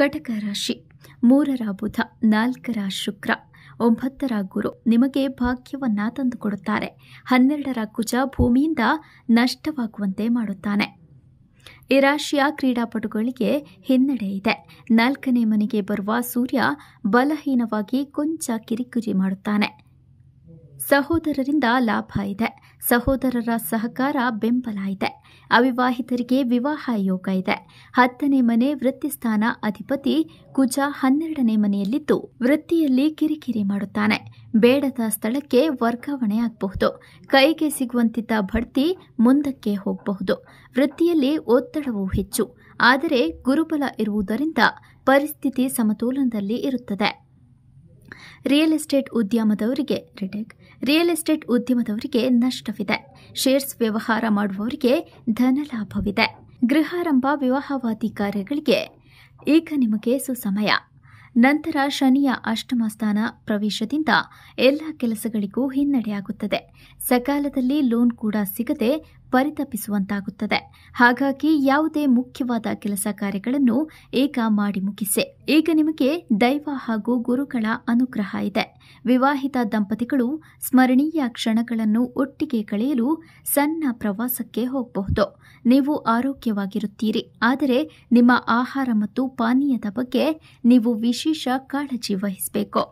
ಕಟಕ ರಾಶಿ ಮೂರರ ಬುಧ ನಾಲ್ಕರ ಶುಕ್ರ ಒಂಬತ್ತರ ಗುರು ನಿಮಗೆ ಭಾಗ್ಯವನ್ನ ತಂದುಕೊಡುತ್ತಾರೆ ಹನ್ನೆರಡರ ಕುಜ ಭೂಮಿಯಿಂದ ನಷ್ಟವಾಗುವಂತೆ ಮಾಡುತ್ತಾನೆ ಈ ರಾಶಿಯ ಕ್ರೀಡಾಪಟುಗಳಿಗೆ ಹಿನ್ನಡೆ ಇದೆ ನಾಲ್ಕನೇ ಮನೆಗೆ ಬರುವ ಸೂರ್ಯ ಬಲಹೀನವಾಗಿ ಕೊಂಚ ಕಿರಿಕಿರಿ ಮಾಡುತ್ತಾನೆ ಸಹೋದರರಿಂದ ಲಾಭ ಇದೆ ಸಹೋದರರ ಸಹಕಾರ ಬೆಂಬಲ ಇದೆ ಅವಿವಾಹಿತರಿಗೆ ವಿವಾಹ ಯೋಗ ಇದೆ ಹತ್ತನೇ ಮನೆ ವೃತ್ತಿಸ್ಥಾನ ಅಧಿಪತಿ ಕುಜ ಹನ್ನೆರಡನೇ ಮನೆಯಲ್ಲಿದ್ದು ವೃತ್ತಿಯಲ್ಲಿ ಕಿರಿಕಿರಿ ಮಾಡುತ್ತಾನೆ ಬೇಡದ ಸ್ಥಳಕ್ಕೆ ವರ್ಗಾವಣೆ ಆಗಬಹುದು ಕೈಗೆ ಸಿಗುವಂತಿದ್ದ ಬಡ್ತಿ ಮುಂದಕ್ಕೆ ಹೋಗಬಹುದು ವೃತ್ತಿಯಲ್ಲಿ ಒತ್ತಡವು ಹೆಚ್ಚು ಆದರೆ ಗುರುಬಲ ಇರುವುದರಿಂದ ಪರಿಸ್ಥಿತಿ ಸಮತೋಲನದಲ್ಲಿ ಇರುತ್ತದೆ ರಿಯಲ್ ಎಸ್ಟೇಟ್ ಉದ್ಯಮದವರಿಗೆ ರಿಟೇಕ್ ರಿಯಲ್ ಎಸ್ಟೇಟ್ ಉದ್ಯಮದವರಿಗೆ ನಷ್ಟವಿದೆ ಶೇರ್ಸ್ ವ್ಯವಹಾರ ಮಾಡುವವರಿಗೆ ಧನ ಲಾಭವಿದೆ ಗೃಹಾರಂಭ ವಿವಾಹವಾದಿ ಕಾರ್ಯಗಳಿಗೆ ಈಗ ನಿಮಗೆ ಸುಸಮಯ ನಂತರ ಶನಿಯ ಅಷ್ಟಮ ಸ್ಥಾನ ಪ್ರವೇಶದಿಂದ ಎಲ್ಲ ಕೆಲಸಗಳಿಗೂ ಹಿನ್ನಡೆಯಾಗುತ್ತದೆ ಸಕಾಲದಲ್ಲಿ ಲೋನ್ ಕೂಡ ಸಿಗದೆ ಪರಿತಪಿಸುವಂತಾಗುತ್ತದೆ ಹಾಗಾಗಿ ಯಾವುದೇ ಮುಖ್ಯವಾದ ಕೆಲಸ ಕಾರ್ಯಗಳನ್ನು ಈಗ ಮಾಡಿ ಮುಗಿಸಿ ಈಗ ನಿಮಗೆ ದೈವ ಹಾಗೂ ಗುರುಗಳ ಅನುಗ್ರಹ ಇದೆ ವಿವಾಹಿತ ದಂಪತಿಗಳು ಸ್ಮರಣೀಯ ಕ್ಷಣಗಳನ್ನು ಒಟ್ಟಿಗೆ ಕಳೆಯಲು ಸಣ್ಣ ಪ್ರವಾಸಕ್ಕೆ ಹೋಗಬಹುದು ನೀವು ಆರೋಗ್ಯವಾಗಿರುತ್ತೀರಿ ಆದರೆ ನಿಮ್ಮ ಆಹಾರ ಮತ್ತು ಪಾನೀಯದ ಬಗ್ಗೆ ನೀವು ವಿಶೇಷ ಕಾಳಜಿ ವಹಿಸಬೇಕು